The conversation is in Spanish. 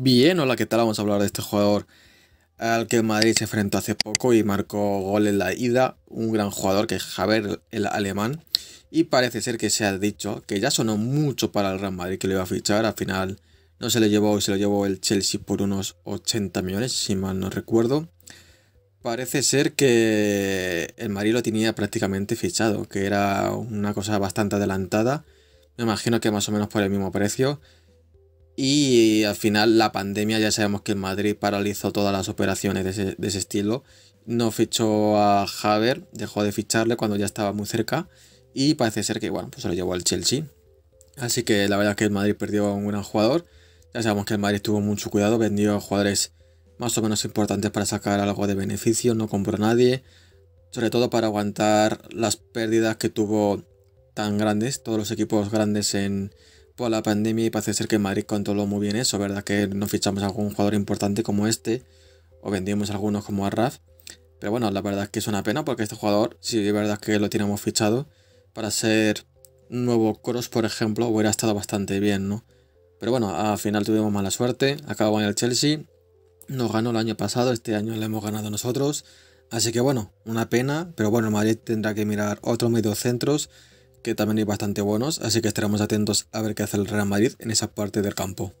Bien, hola, ¿qué tal? Vamos a hablar de este jugador al que Madrid se enfrentó hace poco y marcó gol en la ida. Un gran jugador que es Javier, el alemán. Y parece ser que se ha dicho que ya sonó mucho para el Real Madrid que lo iba a fichar. Al final no se le llevó y se lo llevó el Chelsea por unos 80 millones, si mal no recuerdo. Parece ser que el Madrid lo tenía prácticamente fichado, que era una cosa bastante adelantada. Me imagino que más o menos por el mismo precio. Y al final la pandemia, ya sabemos que el Madrid paralizó todas las operaciones de ese, estilo. No fichó a Haver, dejó de ficharle cuando ya estaba muy cerca. Y parece ser que, bueno, pues se lo llevó al Chelsea. Así que la verdad es que el Madrid perdió a un gran jugador. Ya sabemos que el Madrid tuvo mucho cuidado, vendió a jugadores más o menos importantes para sacar algo de beneficio, no compró a nadie. Sobre todo para aguantar las pérdidas que tuvo tan grandes, todos los equipos grandes en, por la pandemia y parece ser que Madrid controló muy bien eso, ¿verdad? Que no fichamos algún jugador importante como este o vendimos algunos como Arraf. Pero bueno, la verdad es que es una pena porque este jugador, si es verdad que lo teníamos fichado para ser nuevo Cross, por ejemplo, hubiera estado bastante bien, ¿no? Pero bueno, al final tuvimos mala suerte, acabó en el Chelsea, nos ganó el año pasado, este año le hemos ganado nosotros. Así que bueno, una pena, pero bueno, Madrid tendrá que mirar otros mediocentros centros que también hay bastante buenos, así que estaremos atentos a ver qué hace el Real Madrid en esa parte del campo.